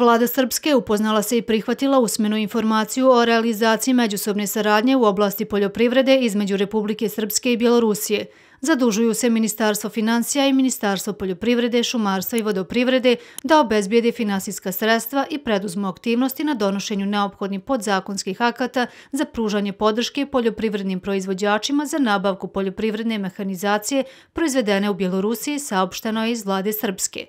vlada Srpske upoznala se i prihvatila usmenu informaciju o realizaciji međusobne saradnje u oblasti poljoprivrede između Republike Srpske i Bjelorusije. Zadužuju se Ministarstvo financija i Ministarstvo poljoprivrede, šumarstva i vodoprivrede da obezbijede finansijska sredstva i preduzmu aktivnosti na donošenju neophodnih podzakonskih akata za pružanje podrške poljoprivrednim proizvođačima za nabavku poljoprivredne mehanizacije proizvedene u Bjelorusiji je iz vlade Srpske.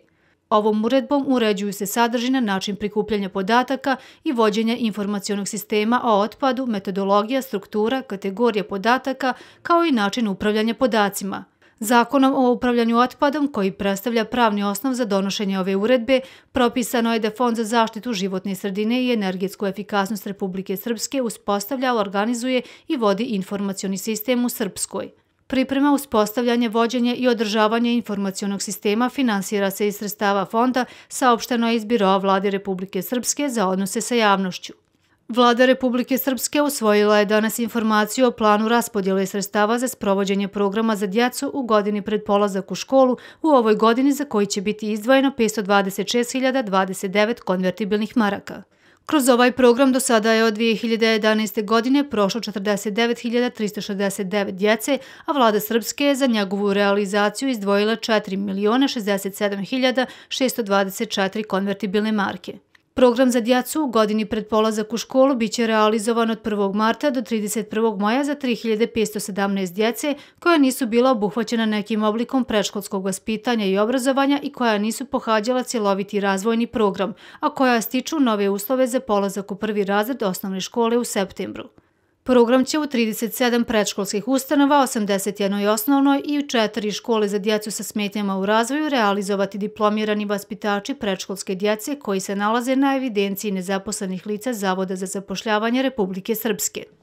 Ovom uredbom uređuju se sadržina, način prikupljanja podataka i vođenje informacijonog sistema o otpadu, metodologija, struktura, kategorija podataka, kao i način upravljanja podacima. Zakonom o upravljanju otpadom, koji predstavlja pravni osnov za donošenje ove uredbe, propisano je da Fond za zaštitu životne sredine i energetsku efikasnost Republike Srpske uspostavlja, organizuje i vodi informacioni sistem u Srpskoj. Priprema uspostavljanje, vođenje i održavanje informacijonog sistema finansira se iz sredstava fonda saopšteno iz Biroa vlade Republike Srpske za odnose sa javnošću. Vlada Republike Srpske usvojila je danas informaciju o planu raspodjele sredstava za sprovođenje programa za djecu u godini pred polazak u školu u ovoj godini za koji će biti izdvojeno 526.029 konvertibilnih maraka. Kroz ovaj program do sada je od 2011. godine prošlo 49.369 djece, a vlada Srpske je za njegovu realizaciju izdvojila 4.067.624 konvertibilne marke. Program za djacu u godini pred polazak u školu biće realizovan od 1. marta do 31. maja za 3517 djece koja nisu bila obuhvaćena nekim oblikom preškolskog vaspitanja i obrazovanja i koja nisu pohađala cjeloviti razvojni program, a koja stiču nove uslove za polazak u prvi razred osnovne škole u septembru. Program će u 37 predškolskih ustanova, 81. osnovnoj i u četiri škole za djecu sa smetnjama u razvoju realizovati diplomirani vaspitači predškolske djece koji se nalaze na evidenciji nezaposlenih lica Zavoda za zapošljavanje Republike Srpske.